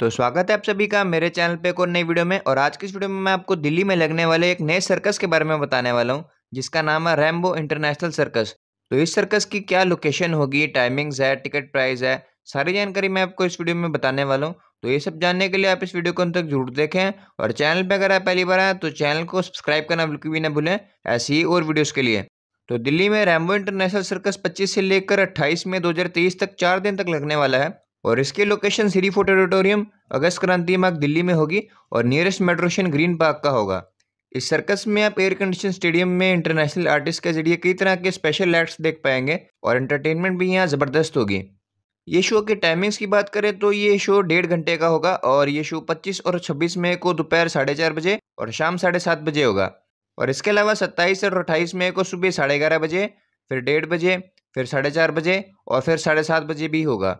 तो स्वागत है आप सभी का मेरे चैनल पे एक और नई वीडियो में और आज की इस वीडियो में मैं आपको दिल्ली में लगने वाले एक नए सर्कस के बारे में बताने वाला हूँ जिसका नाम है रैम्बो इंटरनेशनल सर्कस तो इस सर्कस की क्या लोकेशन होगी टाइमिंग्स है टिकट प्राइस है सारी जानकारी मैं आपको इस वीडियो में बताने वाला हूँ तो ये सब जानने के लिए आप इस वीडियो को अंत तक जरूर देखें और चैनल पर अगर आप पहली बार आए तो चैनल को सब्सक्राइब करना बिल्कुल भी ना भूलें ऐसी ही और वीडियोज़ के लिए तो दिल्ली में रैम्बो इंटरनेशनल सर्कस 25 से लेकर 28 मई 2023 तक चार दिन तक लगने वाला है और इसकी location Shri fort auditorium August Kranti Marg Delhi में होगी और nearest metro station green park का होगा इस सर्कस में आप एयर कंडीशन स्टेडियम में इंटरनेशनल आर्टिस्ट के जरिए कई तरह के स्पेशल एक्ट्स देख पाएंगे और एंटरटेनमेंट भी यहाँ ज़बरदस्त होगी ये शो के टाइमिंग्स की बात करें तो ये शो डेढ़ घंटे का होगा और ये शो 25 और 26 मई को दोपहर साढ़े चार बजे और शाम साढ़े सात बजे होगा और इसके अलावा 27 और 28 मई को सुबह साढ़े ग्यारह बजे फिर डेढ़ बजे फिर साढ़े चार बजे और फिर साढ़े सात बजे भी होगा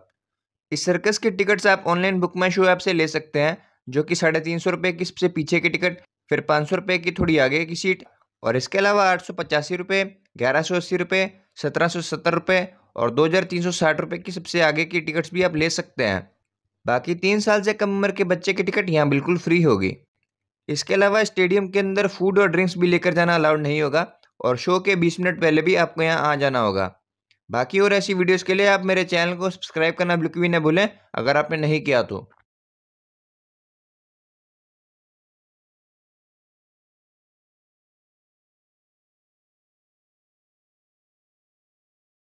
इस सर्कस के टिकट्स आप online book my show app से ले सकते हैं जो कि साढ़े तीन सौ रुपये की सबसे पीछे की टिकट फिर पाँच सौ रुपये की थोड़ी आगे की सीट और इसके अलावा आठ सौ पचासी रुपये ग्यारह सौ अस्सी रुपये सत्रह सौ सत्तर रुपये और दो हज़ार तीन सौ साठ रुपये की सबसे आगे की टिकट्स भी आप ले सकते हैं बाकी तीन साल से कम उम्र के बच्चे की टिकट यहाँ बिल्कुल फ्री होगी इसके अलावा स्टेडियम के अंदर फूड और ड्रिंक्स भी लेकर जाना अलाउड नहीं होगा और शो के बीस मिनट पहले भी आपको यहाँ आ जाना होगा बाकी और ऐसी वीडियोस के लिए आप मेरे चैनल को सब्सक्राइब करना बिल्कुल भी ना भूलें अगर आपने नहीं किया तो